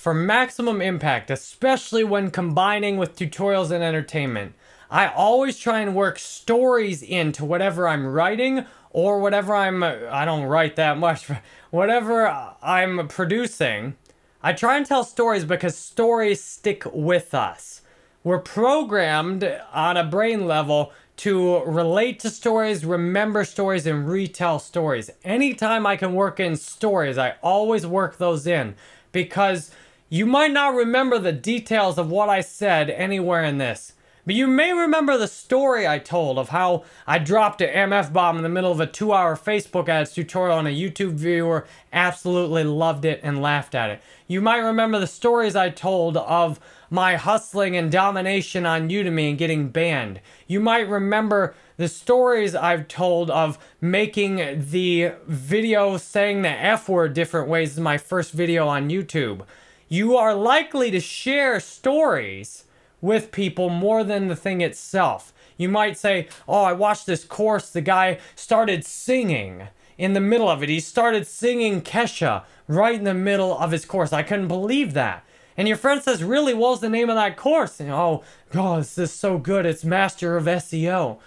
for maximum impact, especially when combining with tutorials and entertainment. I always try and work stories into whatever I'm writing or whatever I'm, I don't write that much, but whatever I'm producing. I try and tell stories because stories stick with us. We're programmed on a brain level to relate to stories, remember stories, and retell stories. Anytime I can work in stories, I always work those in because you might not remember the details of what I said anywhere in this, but you may remember the story I told of how I dropped an MF bomb in the middle of a two hour Facebook ads tutorial and a YouTube viewer absolutely loved it and laughed at it. You might remember the stories I told of my hustling and domination on Udemy and getting banned. You might remember the stories I've told of making the video saying the F word different ways in my first video on YouTube you are likely to share stories with people more than the thing itself. You might say, Oh, I watched this course, the guy started singing in the middle of it. He started singing Kesha right in the middle of his course. I couldn't believe that. And your friend says, Really, what was the name of that course? And, oh, God, this is so good. It's Master of SEO.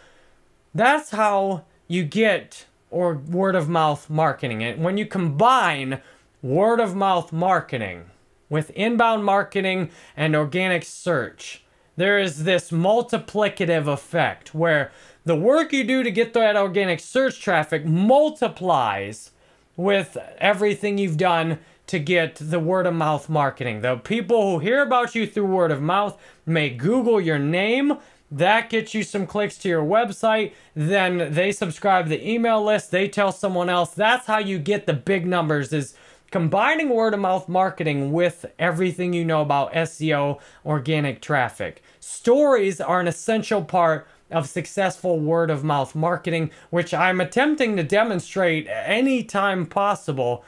That's how you get or word of mouth marketing. And when you combine word of mouth marketing with inbound marketing and organic search. There is this multiplicative effect where the work you do to get that organic search traffic multiplies with everything you've done to get the word of mouth marketing. The people who hear about you through word of mouth may Google your name. That gets you some clicks to your website. Then they subscribe to the email list. They tell someone else. That's how you get the big numbers is combining word of mouth marketing with everything you know about SEO, organic traffic. Stories are an essential part of successful word of mouth marketing, which I'm attempting to demonstrate anytime possible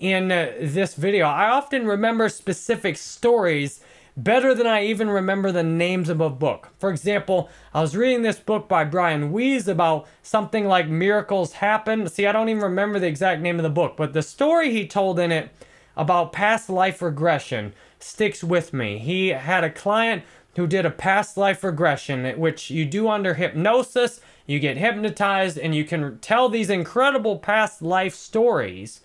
in uh, this video. I often remember specific stories better than I even remember the names of a book. For example, I was reading this book by Brian Weiss about something like miracles happen. See, I don't even remember the exact name of the book, but the story he told in it about past life regression sticks with me. He had a client who did a past life regression, which you do under hypnosis. You get hypnotized and you can tell these incredible past life stories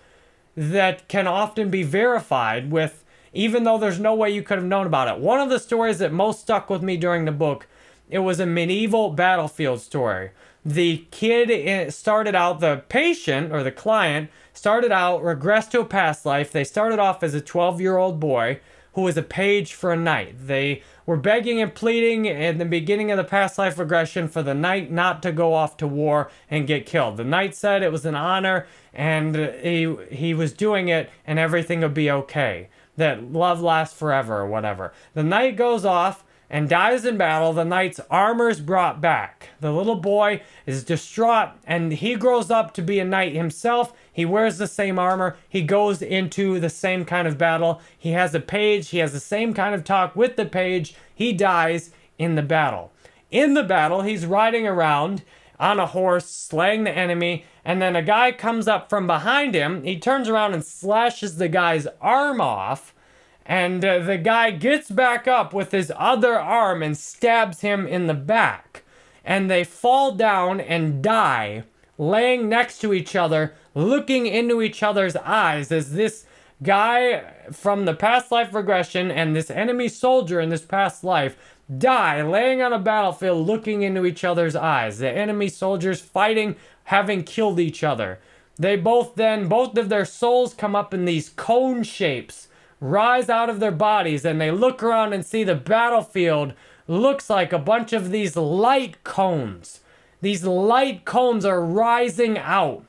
that can often be verified with even though there's no way you could have known about it. One of the stories that most stuck with me during the book, it was a medieval battlefield story. The kid eh, started out, the patient or the client started out, regressed to a past life. They started off as a 12 year old boy who was a page for a knight. They were begging and pleading at the beginning of the past life regression for the knight not to go off to war and get killed. The knight said it was an honor and he, he was doing it and everything would be okay. That love lasts forever or whatever. The knight goes off and dies in battle. The knight's armor is brought back. The little boy is distraught and he grows up to be a knight himself he wears the same armor. He goes into the same kind of battle. He has a page. He has the same kind of talk with the page. He dies in the battle. In the battle, he's riding around on a horse, slaying the enemy, and then a guy comes up from behind him. He turns around and slashes the guy's arm off, and uh, the guy gets back up with his other arm and stabs him in the back. And they fall down and die laying next to each other, looking into each other's eyes as this guy from the past life regression and this enemy soldier in this past life die laying on a battlefield looking into each other's eyes. The enemy soldiers fighting, having killed each other. They both then, both of their souls come up in these cone shapes, rise out of their bodies, and they look around and see the battlefield looks like a bunch of these light cones. These light cones are rising out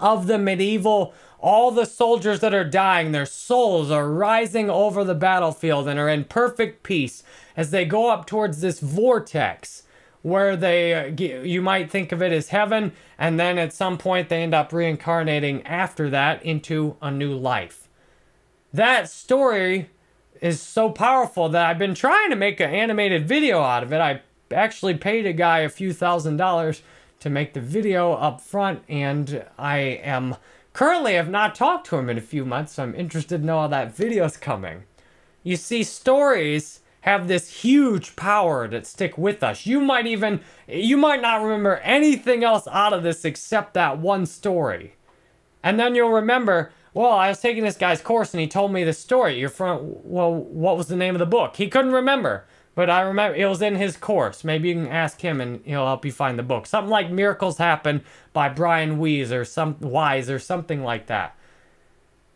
of the medieval. All the soldiers that are dying, their souls are rising over the battlefield and are in perfect peace as they go up towards this vortex where they uh, you might think of it as heaven and then at some point they end up reincarnating after that into a new life that story is so powerful that i've been trying to make an animated video out of it i actually paid a guy a few thousand dollars to make the video up front, and I am currently have not talked to him in a few months, so I'm interested to know how that video's coming. You see, stories have this huge power that stick with us. You might even, you might not remember anything else out of this except that one story. And then you'll remember, well, I was taking this guy's course and he told me the story. Your front, well, what was the name of the book? He couldn't remember. But I remember it was in his course. Maybe you can ask him and he'll help you find the book. Something like Miracles Happen by Brian Weiss or some Wise or something like that.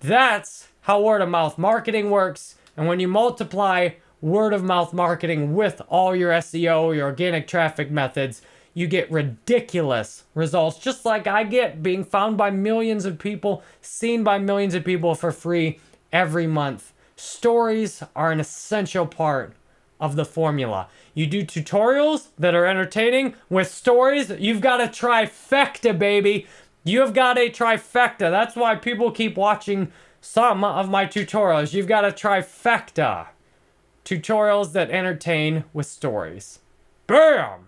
That's how word of mouth marketing works. And when you multiply word of mouth marketing with all your SEO, your organic traffic methods, you get ridiculous results, just like I get being found by millions of people, seen by millions of people for free every month. Stories are an essential part of the formula. You do tutorials that are entertaining with stories. You've got a trifecta, baby. You've got a trifecta. That's why people keep watching some of my tutorials. You've got a trifecta. Tutorials that entertain with stories. Bam!